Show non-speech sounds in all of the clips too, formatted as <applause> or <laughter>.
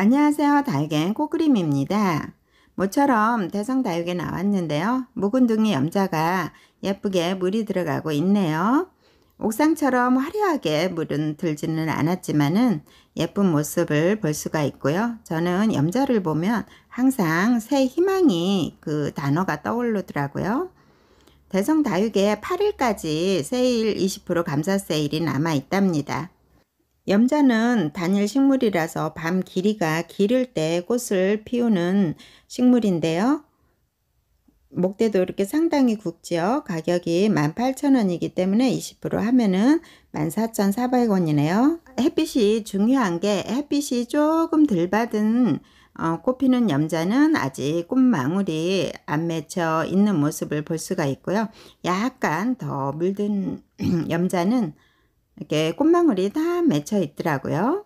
안녕하세요. 달걀 꼬그림입니다. 모처럼 대성 다육에 나왔는데요. 묵은둥이 염자가 예쁘게 물이 들어가고 있네요. 옥상처럼 화려하게 물은 들지는 않았지만은 예쁜 모습을 볼 수가 있고요. 저는 염자를 보면 항상 새 희망이 그 단어가 떠오르더라고요. 대성다육에 8일까지 세일 20% 감사 세일이 남아 있답니다. 염자는 단일 식물이라서 밤 길이가 길을 때 꽃을 피우는 식물인데요. 목대도 이렇게 상당히 굵지요. 가격이 18,000원이기 때문에 20% 하면은 14,400원이네요. 햇빛이 중요한 게 햇빛이 조금 덜 받은 어, 꽃피는 염자는 아직 꽃망울이 안 맺혀 있는 모습을 볼 수가 있고요. 약간 더 물든 <clears throat> 염자는 이렇게 꽃망울이 다 맺혀 있더라고요.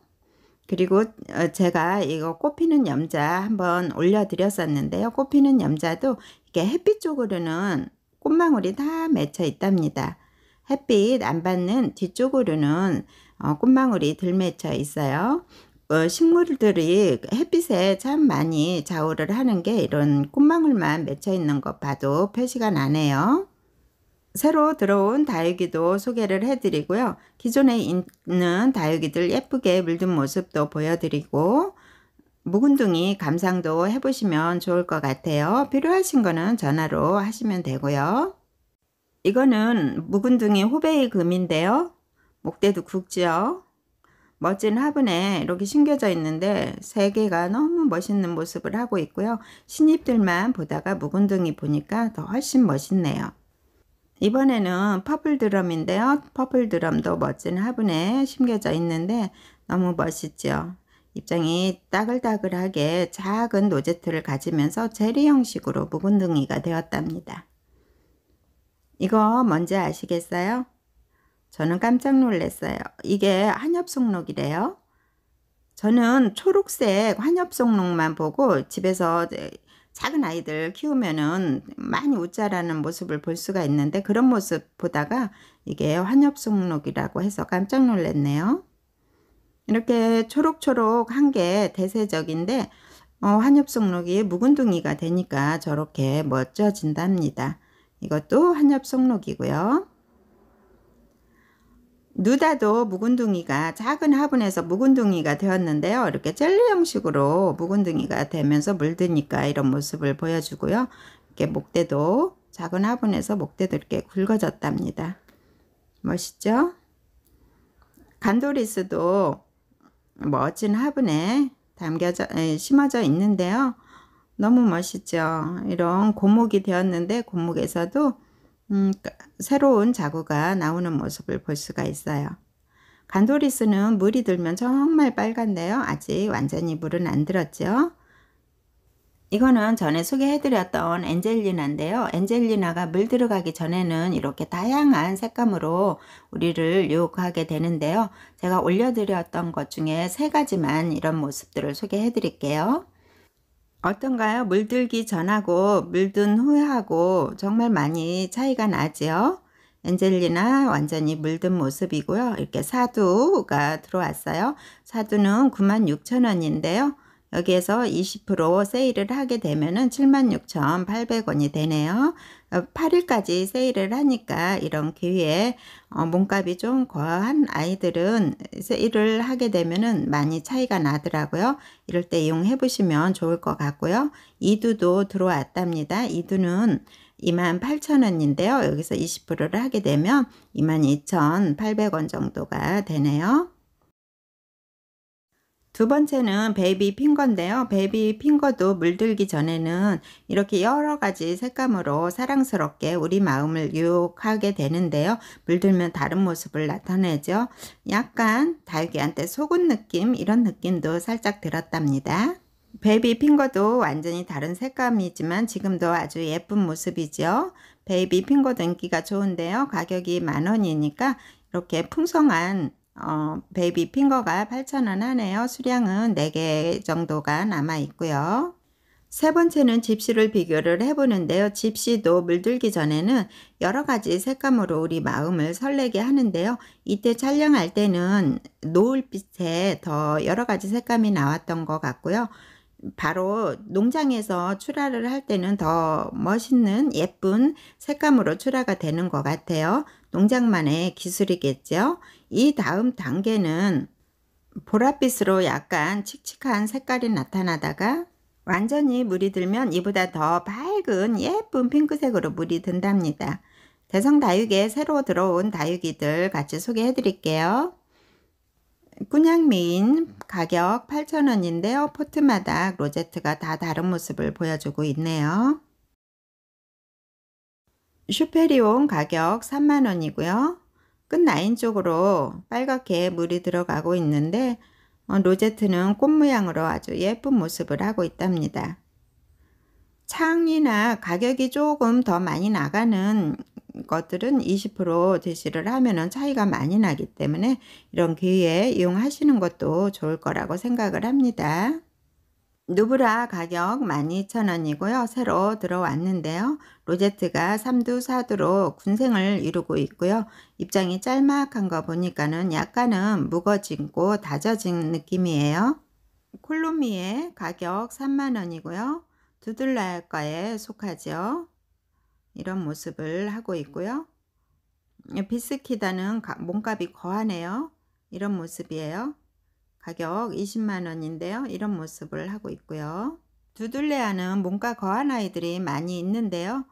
그리고 어, 제가 이거 꽃피는 염자 한번 올려드렸었는데요. 꽃피는 염자도 이렇게 햇빛 쪽으로는 꽃망울이 다 맺혀 있답니다. 햇빛 안 받는 뒤쪽으로는 어, 꽃망울이 들 맺혀 있어요. 어, 식물들이 햇빛에 참 많이 좌우를 하는 게 이런 꽃망울만 맺혀 있는 것 봐도 표시가 나네요. 새로 들어온 다육이도 소개를 해드리고요. 기존에 있는 다육이들 예쁘게 물든 모습도 보여드리고 묵은둥이 감상도 해보시면 좋을 것 같아요. 필요하신 거는 전화로 하시면 되고요. 이거는 묵은둥이 후베이 금인데요. 목대도 굵지요. 멋진 화분에 이렇게 심겨져 있는데 세 개가 너무 멋있는 모습을 하고 있고요. 신입들만 보다가 묵은둥이 보니까 더 훨씬 멋있네요. 이번에는 퍼플 드럼인데요. 퍼플 드럼도 멋진 화분에 심겨져 있는데 너무 멋있죠. 입장이 따글따글하게 작은 노제트를 가지면서 제리 형식으로 묵은둥이가 되었답니다. 이거 뭔지 아시겠어요? 저는 깜짝 놀랐어요. 이게 한엽송록이래요. 저는 초록색 환엽송록만 보고 집에서 작은 아이들 키우면은 많이 웃자라는 모습을 볼 수가 있는데 그런 모습 보다가 이게 환엽송록이라고 해서 깜짝 놀랐네요. 이렇게 초록초록한 게 대세적인데 어, 환엽송록이 묵은둥이가 되니까 저렇게 멋져진답니다. 이것도 환엽송록이고요. 누다도 묵은둥이가 작은 화분에서 묵은둥이가 되었는데요. 이렇게 젤리 형식으로 묵은둥이가 되면서 물드니까 이런 모습을 보여주고요. 이렇게 목대도 작은 화분에서 목대도 이렇게 굵어졌답니다. 멋있죠? 간도리스도 멋진 화분에 담겨져 심어져 있는데요. 너무 멋있죠? 이런 고목이 되었는데 고목에서도 음, 그, 새로운 자구가 나오는 모습을 볼 수가 있어요. 간도리스는 물이 들면 정말 빨간데요. 아직 완전히 물은 안 들었죠. 이거는 전에 소개해드렸던 엔젤리나인데요. 엔젤리나가 물 들어가기 전에는 이렇게 다양한 색감으로 우리를 유혹하게 되는데요. 제가 올려드렸던 것 중에 세 가지만 이런 모습들을 소개해드릴게요. 어떤가요? 물들기 전하고 물든 후하고 정말 많이 차이가 나지요? 엔젤리나 완전히 물든 모습이고요. 이렇게 사두가 들어왔어요. 사두는 96,000원인데요. 여기에서 20% 세일을 하게 되면은 76,800원이 되네요. 8일까지 어, 세일을 하니까 이런 기회에 어, 몸값이 좀 거한 아이들은 세일을 하게 되면은 많이 차이가 나더라고요. 이럴 때 이용해 보시면 좋을 것 같고요. 이두도 들어왔답니다. 이두는 28,000원인데요. 여기서 20%를 하게 되면 22,800원 정도가 되네요. 두 번째는 베이비 핑거인데요. 베이비 핑거도 물들기 전에는 이렇게 여러 가지 색감으로 사랑스럽게 우리 마음을 유혹하게 되는데요. 물들면 다른 모습을 나타내죠. 약간 달기한테 속은 느낌 이런 느낌도 살짝 들었답니다. 베이비 핑거도 완전히 다른 색감이지만 지금도 아주 예쁜 모습이죠. 베이비 핑거도 인기가 좋은데요. 가격이 만원이니까 이렇게 풍성한 어, 베이비 핑거가 8,000원 하네요. 수량은 4개 정도가 남아 있고요. 세 번째는 집시를 비교를 해보는데요. 집시도 물들기 전에는 여러 가지 색감으로 우리 마음을 설레게 하는데요. 이때 촬영할 때는 노을빛에 더 여러 가지 색감이 나왔던 것 같고요. 바로 농장에서 출하를 할 때는 더 멋있는 예쁜 색감으로 출하가 되는 것 같아요. 농장만의 기술이겠죠. 이 다음 단계는 보랏빛으로 약간 칙칙한 색깔이 나타나다가 완전히 물이 들면 이보다 더 밝은 예쁜 핑크색으로 물이 든답니다. 대성다육에 새로 들어온 다육이들 같이 소개해 드릴게요. 꾸냥미인 가격 8,000원인데요. 포트마다 로제트가 다 다른 모습을 보여주고 있네요. 슈페리온 가격 3만원이고요. 끝라인 쪽으로 빨갛게 물이 들어가고 있는데 어, 로제트는 꽃 모양으로 아주 예쁜 모습을 하고 있답니다. 창이나 가격이 조금 더 많이 나가는 것들은 20% 대시를 하면 차이가 많이 나기 때문에 이런 기회에 이용하시는 것도 좋을 거라고 생각을 합니다. 누브라 가격 12,000원이고요. 새로 들어왔는데요. 로제트가 3두 4두로 군생을 이루고 있고요. 입장이 짤막한 거 보니까는 약간은 무거진고 다져진 느낌이에요. 콜로미의 가격 3만원이고요. 두들날과에 속하죠. 이런 모습을 하고 있고요. 비스키다는 몸값이 거하네요. 이런 모습이에요. 가격 20만원인데요. 이런 모습을 하고 있고요. 두둘레아는 몸과 거한 아이들이 많이 있는데요.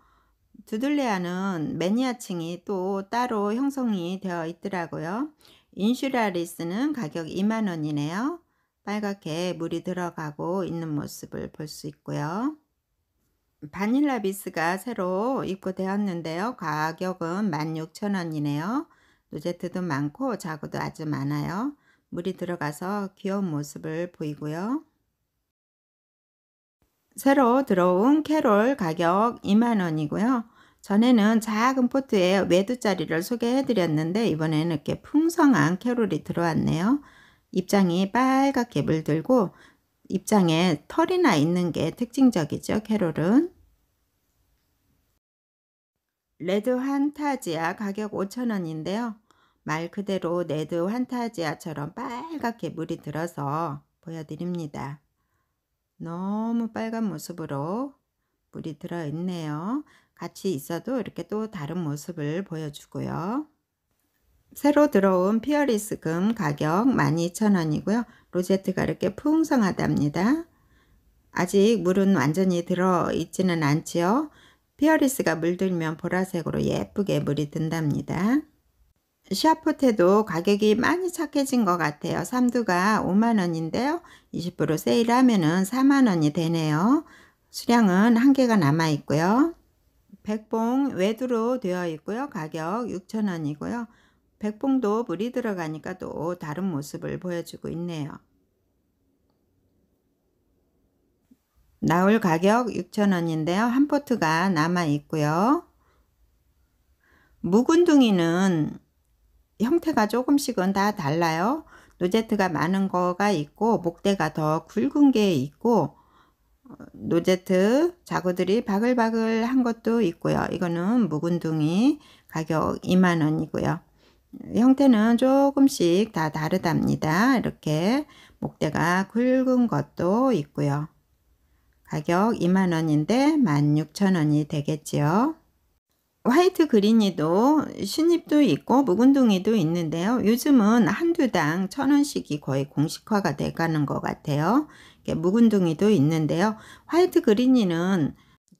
두둘레아는 매니아층이 또 따로 형성이 되어 있더라고요. 인슈라리스는 가격 2만원이네요. 빨갛게 물이 들어가고 있는 모습을 볼 수 있고요. 바닐라 비스가 새로 입고되었는데요. 가격은 16,000원이네요. 노제트도 많고 자구도 아주 많아요. 물이 들어가서 귀여운 모습을 보이고요. 새로 들어온 캐롤 가격 2만원이고요. 전에는 작은 포트에 외두짜리를 소개해드렸는데 이번에는 이렇게 풍성한 캐롤이 들어왔네요. 입장이 빨갛게 물들고 입장에 털이나 있는 게 특징적이죠. 캐롤은. 레드 한타지아 가격 5,000원인데요. 말 그대로 네드 환타지아처럼 빨갛게 물이 들어서 보여드립니다. 너무 빨간 모습으로 물이 들어있네요. 같이 있어도 이렇게 또 다른 모습을 보여주고요. 새로 들어온 피어리스금 가격 12,000원이고요. 로제트가 이렇게 풍성하답니다. 아직 물은 완전히 들어있지는 않지요. 피어리스가 물들면 보라색으로 예쁘게 물이 든답니다. 시아포테도 가격이 많이 착해진 것 같아요. 삼두가 5만원인데요. 20% 세일하면 은 4만원이 되네요. 수량은 한개가 남아있고요. 백봉 외두로 되어 있고요. 가격 6천원이고요 백봉도 물이 들어가니까 또 다른 모습을 보여주고 있네요. 나올 가격 6천원인데요한 포트가 남아있고요. 묵은둥이는 형태가 조금씩은 다 달라요. 노제트가 많은 거가 있고 목대가 더 굵은 게 있고 어, 노제트 자구들이 바글바글 한 것도 있고요. 이거는 묵은둥이 가격 2만원이고요. 형태는 조금씩 다 다르답니다. 이렇게 목대가 굵은 것도 있고요. 가격 2만원인데 16,000원이 되겠지요. 화이트 그린이도 신입도 있고 묵은둥이도 있는데요. 요즘은 한두 당천 원씩이 거의 공식화가 돼가는 것 같아요. 묵은둥이도 있는데요. 화이트 그린이는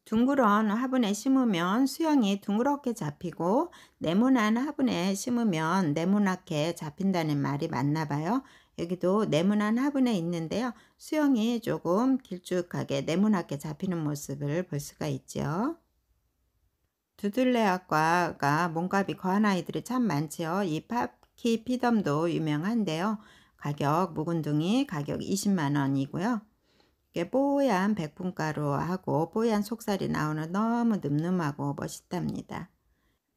둥그런 화분에 심으면 수영이 둥그렇게 잡히고 네모난 화분에 심으면 네모나게 잡힌다는 말이 맞나 봐요. 여기도 네모난 화분에 있는데요. 수영이 조금 길쭉하게 네모나게 잡히는 모습을 볼 수가 있죠. 두들레학과가 몸값이 거한 아이들이 참 많지요. 이 팝키 피덤도 유명한데요. 가격 묵은둥이 가격 20만원이고요. 이게 뽀얀 백분가루하고 뽀얀 속살이 나오는 너무 늠름하고 멋있답니다.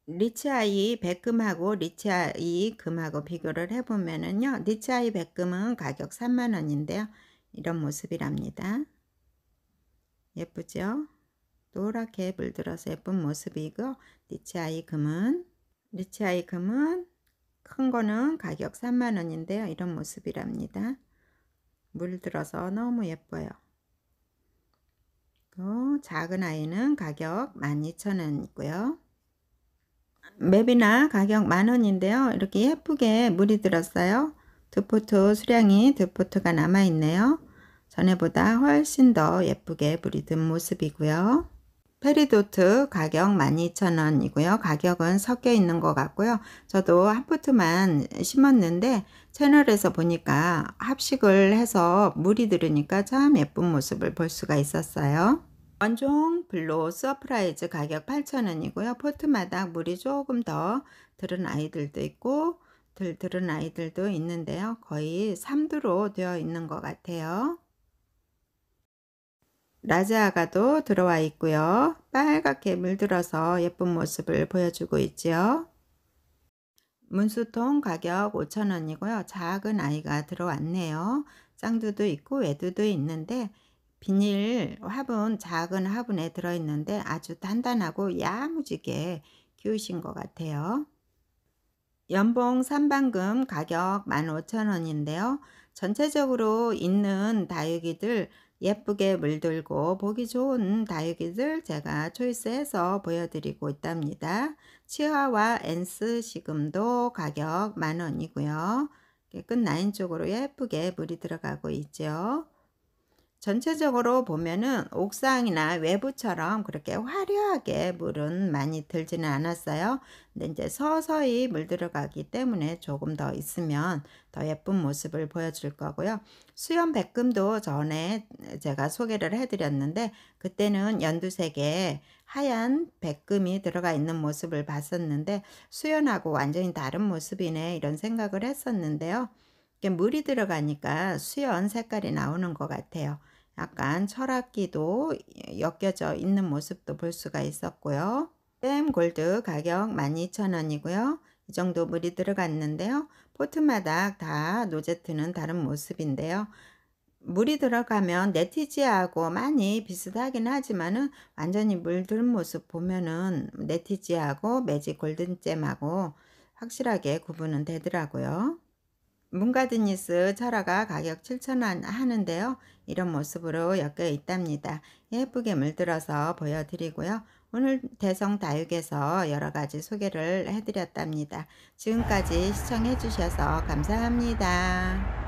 리치아이 백금하고 리치아이 금하고 비교를 해보면요 리치아이 백금은 가격 3만원인데요. 이런 모습이랍니다. 예쁘죠? 노랗게 물들어서 예쁜 모습이고 리치아이 금은 리치아이 금은 큰 거는 가격 3만원인데요. 이런 모습이랍니다. 물들어서 너무 예뻐요. 또 작은 아이는 가격 12,000원이고요. 맵이나 가격 만원인데요. 이렇게 예쁘게 물이 들었어요. 두 포트 수량이 두 포트가 남아있네요. 전에보다 훨씬 더 예쁘게 물이 든 모습이고요. 페리도트 가격 12,000원이고요. 가격은 섞여 있는 것 같고요. 저도 한 포트만 심었는데 채널에서 보니까 합식을 해서 물이 들으니까 참 예쁜 모습을 볼 수가 있었어요. 원종 블로 서프라이즈 가격 8,000원이고요. 포트마다 물이 조금 더 들은 아이들도 있고 들 들은 아이들도 있는데요. 거의 3두로 되어 있는 것 같아요. 라자아가도 들어와 있고요. 빨갛게 물들어서 예쁜 모습을 보여주고 있지요. 문수통 가격 5,000원이고요. 작은 아이가 들어왔네요. 짱두도 있고 외두도 있는데 비닐 화분 작은 화분에 들어있는데 아주 단단하고 야무지게 키우신 것 같아요. 연봉 3방금 가격 15,000원인데요. 전체적으로 있는 다육이들 예쁘게 물들고 보기 좋은 다육이들 제가 초이스해서 보여드리고 있답니다. 치아와 엔스 지금도 가격 만원이고요. 끝나인 쪽으로 예쁘게 물이 들어가고 있죠. 전체적으로 보면은 옥상이나 외부처럼 그렇게 화려하게 물은 많이 들지는 않았어요. 근데 이제 서서히 물 들어가기 때문에 조금 더 있으면 더 예쁜 모습을 보여줄 거고요. 수염 백금도 전에 제가 소개를 해드렸는데 그때는 연두색에 하얀 백금이 들어가 있는 모습을 봤었는데 수연하고 완전히 다른 모습이네 이런 생각을 했었는데요. 물이 들어가니까 수연 색깔이 나오는 것 같아요. 약간 철학기도 엮여져 있는 모습도 볼 수가 있었고요. 댐 골드 가격 12,000원이고요. 이 정도 물이 들어갔는데요. 포트마다 다 노제트는 다른 모습인데요. 물이 들어가면 네티지하고 많이 비슷하긴 하지만은 완전히 물든 모습 보면은 네티지하고 매직 골든잼하고 확실하게 구분은 되더라고요. 문가드니스 철화가 가격 7천원 하는데요. 이런 모습으로 엮여 있답니다. 예쁘게 물들어서 보여드리고요. 오늘 대성 다육에서 여러 가지 소개를 해드렸답니다. 지금까지 시청해주셔서 감사합니다.